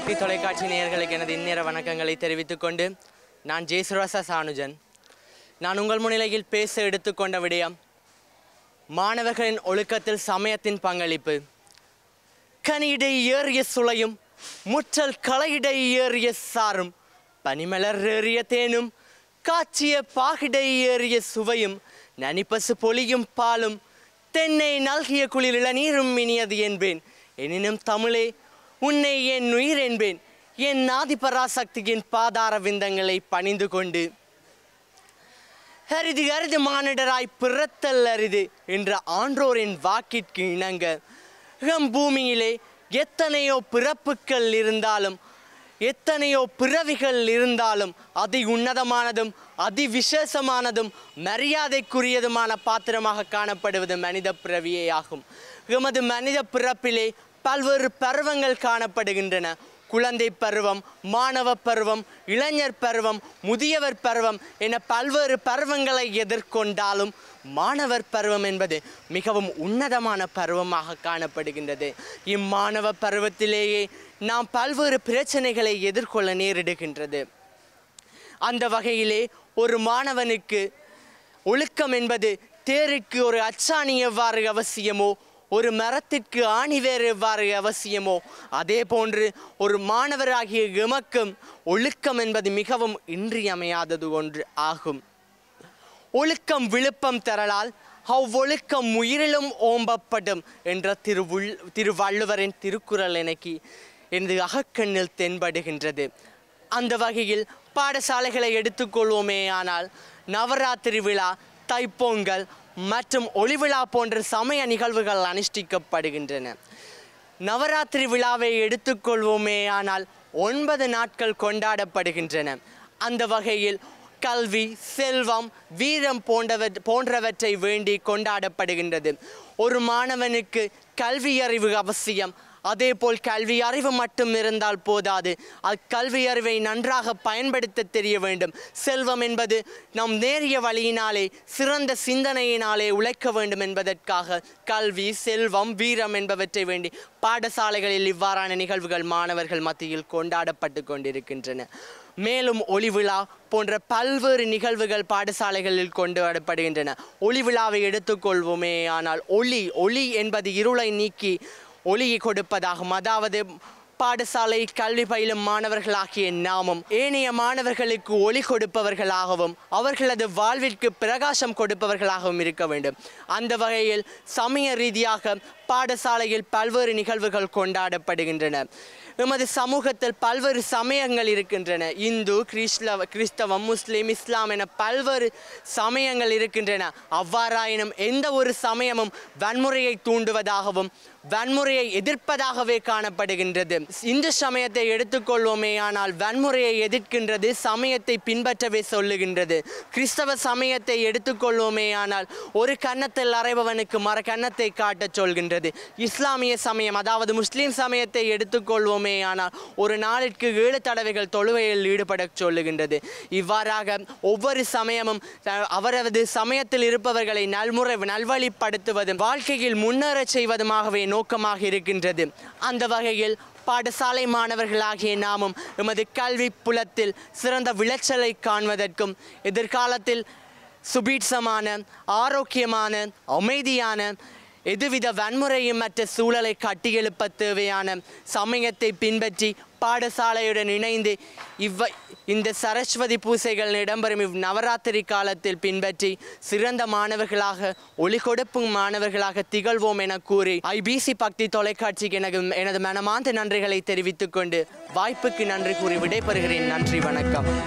பக்தி தொலைக்காட்சி நேயர்களுக்கு எனது இந்நேர வணக்கங்களை தெரிவித்துக் கொண்டு நான் ஜெய்சுரசா சானுஜன் நான் உங்கள் முன்னிலையில் பேச எடுத்துக்கொண்ட விடயம் மாணவர்களின் ஒழுக்கத்தில் சமயத்தின் பங்களிப்பு கனியிடை ஏறிய சுளையும் முற்றல் களையிடை ஏறிய சாரும் பனிமலர் ஏறிய தேனும் காட்சிய பாகிடை ஏறிய சுவையும் நனிப்பசு பொலியும் பாலும் தென்னை நல்கிய குளிரில நீரும் இனியது என்பேன் எனினும் தமிழே உன்னை என் உயிர் என்பேன் என் நாதி பராசக்தியின் பாதார விந்தங்களை பணிந்து கொண்டு அரிது அரிது மானிடராய் பிறத்தல் அரிது என்ற ஆன்றோரின் வாக்கிற்கு இணங்க எம் பூமியிலே எத்தனையோ பிறப்புகள் இருந்தாலும் எத்தனையோ பிறவிகள் இருந்தாலும் அதி உன்னதமானதும் அதி விசேஷமானதும் மரியாதைக்குரியதுமான பாத்திரமாக காணப்படுவது மனித பிறவியே ஆகும் எமது மனித பிறப்பிலே பல்வேறு பருவங்கள் காணப்படுகின்றன குழந்தை பருவம் மாணவ பருவம் இளைஞர் பருவம் முதியவர் பருவம் என பல்வேறு பருவங்களை எதிர்கொண்டாலும் மாணவர் பருவம் என்பது மிகவும் உன்னதமான பருவமாக காணப்படுகின்றது இம்மாணவ பருவத்திலேயே நாம் பல்வேறு பிரச்சனைகளை எதிர்கொள்ள நேரிடுகின்றது அந்த வகையிலே ஒரு மாணவனுக்கு ஒழுக்கம் என்பது தேருக்கு ஒரு அச்சாணி எவ்வாறு அவசியமோ ஒரு மரத்திற்கு ஆணி வேறு எவ்வாறு அவசியமோ அதே போன்று ஒரு மாணவராகிய எமக்கும் ஒழுக்கம் என்பது மிகவும் இன்றியமையாதது ஒன்று ஆகும் ஒழுக்கம் விழுப்பம் தரலால் அவ்வொழுக்கம் உயிரிலும் ஓம்பப்படும் என்ற திருவுள் திருவள்ளுவரின் திருக்குறள் எனக்கு எனது அகக்கண்ணில் தென்படுகின்றது அந்த வகையில் பாடசாலைகளை எடுத்துக்கொள்வோமேயானால் நவராத்திரி விழா தைப்பொங்கல் மற்றும் ஒளிவிழா போன்ற சமய நிகழ்வுகள் அனுஷ்டிக்கப்படுகின்றன நவராத்திரி விழாவை எடுத்துக்கொள்வோமே ஆனால் ஒன்பது நாட்கள் கொண்டாடப்படுகின்றன அந்த வகையில் கல்வி செல்வம் வீரம் போன்றவற் போன்றவற்றை வேண்டி கொண்டாடப்படுகின்றது ஒரு மாணவனுக்கு கல்வியறிவு அவசியம் அதே போல் கல்வி அறிவு மட்டும் இருந்தால் போதாது அக்கல்வி அறிவை நன்றாக பயன்படுத்த தெரிய வேண்டும் செல்வம் என்பது நம் நேரிய வழியினாலே சிறந்த சிந்தனையினாலே உழைக்க வேண்டும் என்பதற்காக கல்வி செல்வம் வீரம் என்பவற்றை வேண்டி பாடசாலைகளில் இவ்வாறான நிகழ்வுகள் மாணவர்கள் மத்தியில் கொண்டாடப்பட்டு கொண்டிருக்கின்றன மேலும் ஒளிவிழா போன்ற பல்வேறு நிகழ்வுகள் பாடசாலைகளில் கொண்டு வரப்படுகின்றன ஒளிவிழாவை எடுத்துக்கொள்வோமே ஆனால் ஒளி ஒளி என்பது இருளை நீக்கி ஒளியை கொடுப்பதாகும் அதாவது பாடசாலை கல்வி பயிலும் மாணவர்களாகிய நாமும் ஏனைய மாணவர்களுக்கு ஒளி கொடுப்பவர்களாகவும் அவர்களது வாழ்விற்கு பிரகாசம் கொடுப்பவர்களாகவும் இருக்க வேண்டும் அந்த வகையில் சமய ரீதியாக பாடசாலையில் பல்வேறு நிகழ்வுகள் கொண்டாடப்படுகின்றன நமது சமூகத்தில் பல்வேறு சமயங்கள் இருக்கின்றன இந்து கிறிஸ்தவ கிறிஸ்தவம் முஸ்லீம் இஸ்லாம் என பல்வேறு சமயங்கள் இருக்கின்றன அவ்வாறாயினும் எந்த ஒரு சமயமும் வன்முறையை தூண்டுவதாகவும் வன்முறையை எதிர்ப்பதாகவே காணப்படுகின்றது இந்து சமயத்தை எடுத்துக்கொள்வோமே ஆனால் வன்முறையை எதிர்க்கின்றது சமயத்தை பின்பற்றவே சொல்லுகின்றது கிறிஸ்தவ சமயத்தை எடுத்துக்கொள்வோமே ஆனால் ஒரு கன்னத்தில் அறைபவனுக்கு மர கன்னத்தை காட்டச் சொல்கின்றது இஸ்லாமிய சமயம் அதாவது முஸ்லீம் சமயத்தை எடுத்துக்கொள்வோமே ஆனால் ஒரு நாளிற்கு ஏழு தடவைகள் தொழுவையில் ஈடுபட சொல்லுகின்றது இவ்வாறாக ஒவ்வொரு சமயமும் அவரது சமயத்தில் இருப்பவர்களை நல்முறை நல்வழிப்படுத்துவதும் வாழ்க்கையில் முன்னேறச் செய்வதுமாகவே நோக்கமாக இருக்கின்றது அந்த வகையில் பாடசாலை மாணவர்களாகிய நாமும் எமது கல்வி புலத்தில் சிறந்த விளைச்சலை காண்பதற்கும் எதிர்காலத்தில் சுபீட்சமான ஆரோக்கியமான அமைதியான எதுவித வன்முறையும் மற்ற சூழலை கட்டியெழுப்ப தேவையான சமயத்தை பின்பற்றி பாடசாலையுடன் இணைந்து இவ்வ இந்த சரஸ்வதி பூசைகள் இடம்பெறும் இவ் நவராத்திரி காலத்தில் பின்பற்றி சிறந்த மாணவர்களாக ஒளிகொடுப்பும் மாணவர்களாக திகழ்வோம் என கூறி ஐபிசி பக்தி தொலைக்காட்சிக்கு எனக்கு எனது மனமார்ந்த நன்றிகளை தெரிவித்துக் கொண்டு வாய்ப்புக்கு நன்றி கூறி விடைபெறுகிறேன் நன்றி வணக்கம்